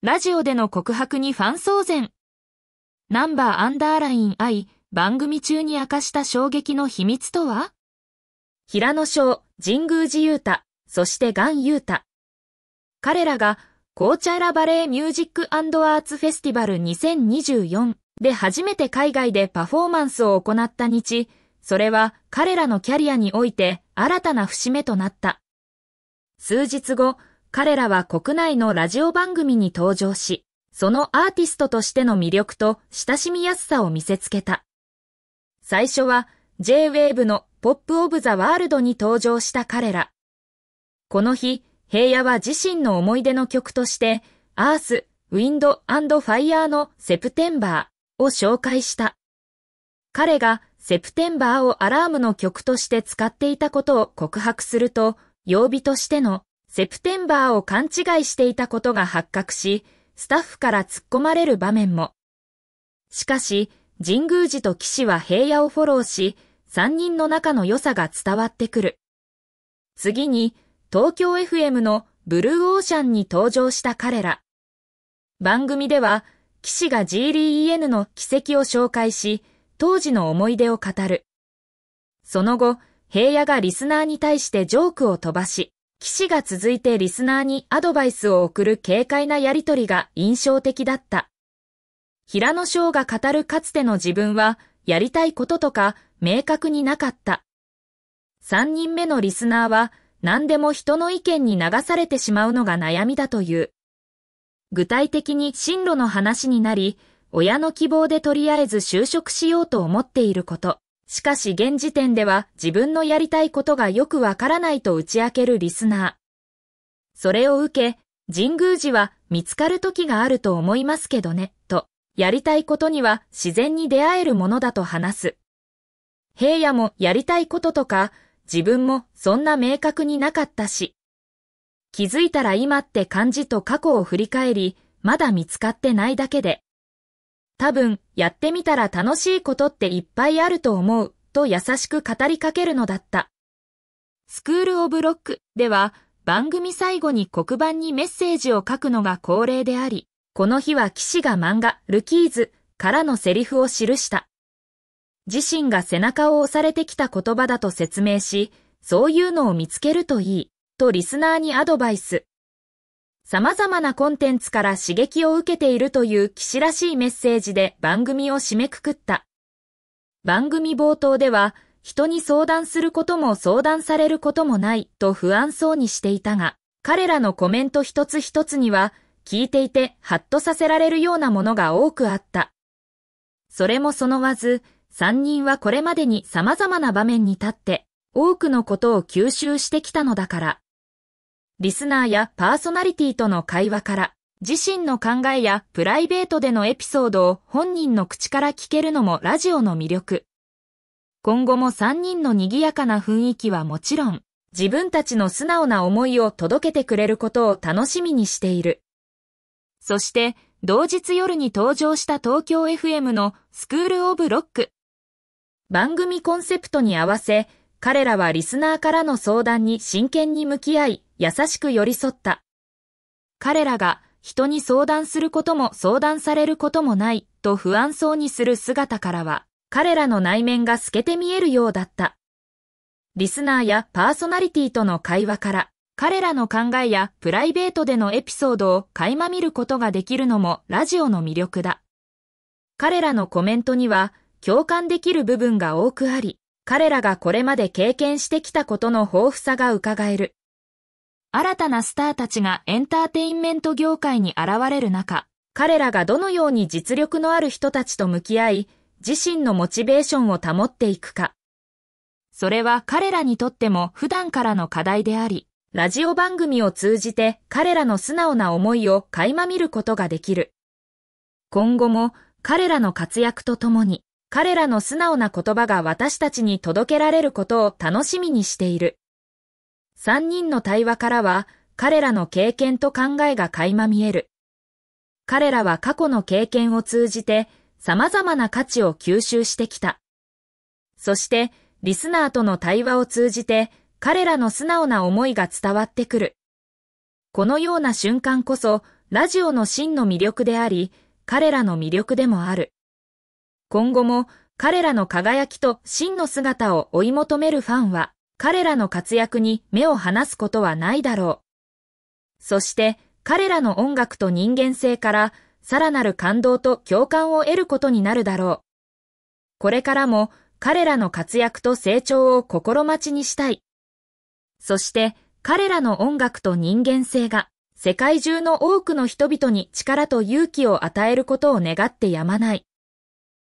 ラジオでの告白にファン騒然。ナンバーアンダーライン I 番組中に明かした衝撃の秘密とは平野翔、神宮寺勇太、そしてガン優太。彼らがコーチャラバレーミュージックアーツフェスティバル2024で初めて海外でパフォーマンスを行った日、それは彼らのキャリアにおいて新たな節目となった。数日後、彼らは国内のラジオ番組に登場し、そのアーティストとしての魅力と親しみやすさを見せつけた。最初は J-Wave のポップオブザワールドに登場した彼ら。この日、平野は自身の思い出の曲として、アース、ウィンドファイヤーのセプテンバーを紹介した。彼がセプテンバーをアラームの曲として使っていたことを告白すると、曜日としてのセプテンバーを勘違いしていたことが発覚し、スタッフから突っ込まれる場面も。しかし、神宮寺と騎士は平野をフォローし、3人の仲の良さが伝わってくる。次に、東京 FM のブルーオーシャンに登場した彼ら。番組では、騎士が GLEN の奇跡を紹介し、当時の思い出を語る。その後、平野がリスナーに対してジョークを飛ばし、騎士が続いてリスナーにアドバイスを送る軽快なやりとりが印象的だった。平野翔が語るかつての自分は、やりたいこととか明確になかった。三人目のリスナーは、何でも人の意見に流されてしまうのが悩みだという。具体的に進路の話になり、親の希望でとりあえず就職しようと思っていること。しかし現時点では自分のやりたいことがよくわからないと打ち明けるリスナー。それを受け、神宮寺は見つかる時があると思いますけどね、と、やりたいことには自然に出会えるものだと話す。平野もやりたいこととか、自分もそんな明確になかったし。気づいたら今って感じと過去を振り返り、まだ見つかってないだけで、多分、やってみたら楽しいことっていっぱいあると思う、と優しく語りかけるのだった。スクールオブロックでは、番組最後に黒板にメッセージを書くのが恒例であり、この日は騎士が漫画、ルキーズからのセリフを記した。自身が背中を押されてきた言葉だと説明し、そういうのを見つけるといい、とリスナーにアドバイス。様々なコンテンツから刺激を受けているという騎士らしいメッセージで番組を締めくくった。番組冒頭では、人に相談することも相談されることもないと不安そうにしていたが、彼らのコメント一つ一つには、聞いていてハッとさせられるようなものが多くあった。それもそのわず、三人はこれまでに様々な場面に立って、多くのことを吸収してきたのだから。リスナーやパーソナリティとの会話から、自身の考えやプライベートでのエピソードを本人の口から聞けるのもラジオの魅力。今後も3人の賑やかな雰囲気はもちろん、自分たちの素直な思いを届けてくれることを楽しみにしている。そして、同日夜に登場した東京 FM のスクールオブロック。番組コンセプトに合わせ、彼らはリスナーからの相談に真剣に向き合い、優しく寄り添った。彼らが人に相談することも相談されることもないと不安そうにする姿からは、彼らの内面が透けて見えるようだった。リスナーやパーソナリティとの会話から、彼らの考えやプライベートでのエピソードを垣間見ることができるのもラジオの魅力だ。彼らのコメントには共感できる部分が多くあり、彼らがこれまで経験してきたことの豊富さが伺える。新たなスターたちがエンターテインメント業界に現れる中、彼らがどのように実力のある人たちと向き合い、自身のモチベーションを保っていくか。それは彼らにとっても普段からの課題であり、ラジオ番組を通じて彼らの素直な思いを垣間見ることができる。今後も彼らの活躍とともに、彼らの素直な言葉が私たちに届けられることを楽しみにしている。三人の対話からは彼らの経験と考えが垣間見える。彼らは過去の経験を通じて様々な価値を吸収してきた。そして、リスナーとの対話を通じて彼らの素直な思いが伝わってくる。このような瞬間こそ、ラジオの真の魅力であり、彼らの魅力でもある。今後も彼らの輝きと真の姿を追い求めるファンは、彼らの活躍に目を離すことはないだろう。そして彼らの音楽と人間性からさらなる感動と共感を得ることになるだろう。これからも彼らの活躍と成長を心待ちにしたい。そして彼らの音楽と人間性が世界中の多くの人々に力と勇気を与えることを願ってやまない。